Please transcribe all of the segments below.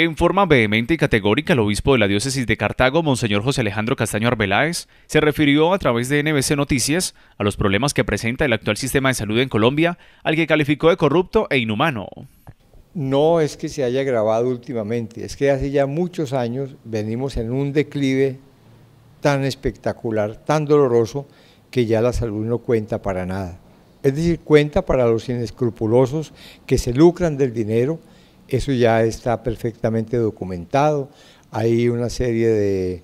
En forma vehemente y categórica, el obispo de la diócesis de Cartago, Monseñor José Alejandro Castaño Arbeláez, se refirió a través de NBC Noticias a los problemas que presenta el actual sistema de salud en Colombia, al que calificó de corrupto e inhumano. No es que se haya agravado últimamente, es que hace ya muchos años venimos en un declive tan espectacular, tan doloroso, que ya la salud no cuenta para nada. Es decir, cuenta para los inescrupulosos que se lucran del dinero, eso ya está perfectamente documentado. Hay una serie de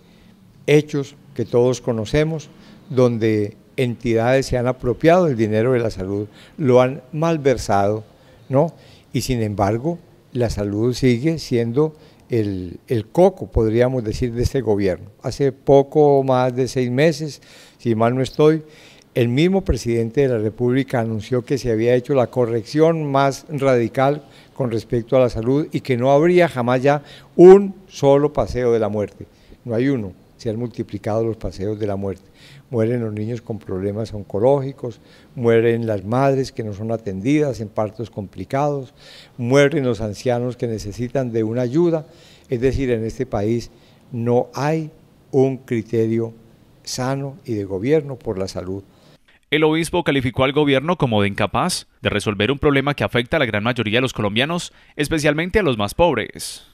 hechos que todos conocemos donde entidades se han apropiado el dinero de la salud, lo han malversado, ¿no? Y sin embargo, la salud sigue siendo el, el, coco, podríamos decir, de este gobierno. Hace poco más de seis meses, si mal no estoy, el mismo presidente de la República anunció que se había hecho la corrección más radical con respecto a la salud y que no habría jamás ya un solo paseo de la muerte. No hay uno, se han multiplicado los paseos de la muerte. Mueren los niños con problemas oncológicos, mueren las madres que no son atendidas en partos complicados, mueren los ancianos que necesitan de una ayuda. Es decir, en este país no hay un criterio sano y de gobierno por la salud. El obispo calificó al gobierno como de incapaz de resolver un problema que afecta a la gran mayoría de los colombianos, especialmente a los más pobres.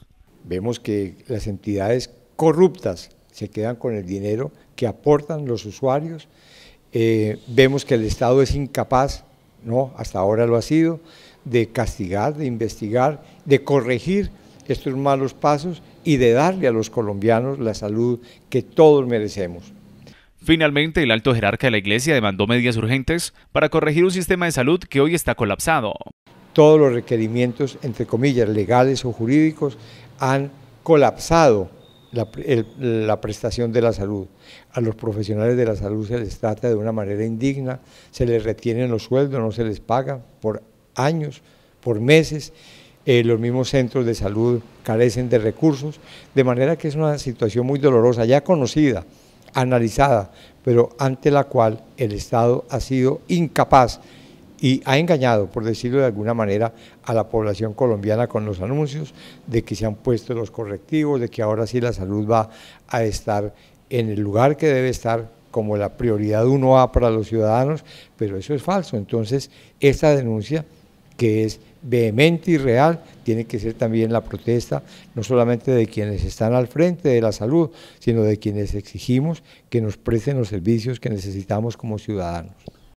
Vemos que las entidades corruptas se quedan con el dinero que aportan los usuarios. Eh, vemos que el Estado es incapaz, no, hasta ahora lo ha sido, de castigar, de investigar, de corregir estos malos pasos y de darle a los colombianos la salud que todos merecemos. Finalmente, el alto jerarca de la Iglesia demandó medidas urgentes para corregir un sistema de salud que hoy está colapsado. Todos los requerimientos, entre comillas, legales o jurídicos, han colapsado la, prestación de la salud. A los profesionales de la salud se les trata de una manera indigna, se les retienen los sueldos, no se les paga por años, por meses. Eh, los mismos centros de salud carecen de recursos, de manera que es una situación muy dolorosa, ya conocida analizada, pero ante la cual el Estado ha sido incapaz y ha engañado, por decirlo de alguna manera, a la población colombiana con los anuncios de que se han puesto los correctivos, de que ahora sí la salud va a estar en el lugar que debe estar como la prioridad 1A para los ciudadanos, pero eso es falso. Entonces, esta denuncia que es vehemente y real, tiene que ser también la protesta, no solamente de quienes están al frente de la salud, sino de quienes exigimos que nos presten los servicios que necesitamos como ciudadanos.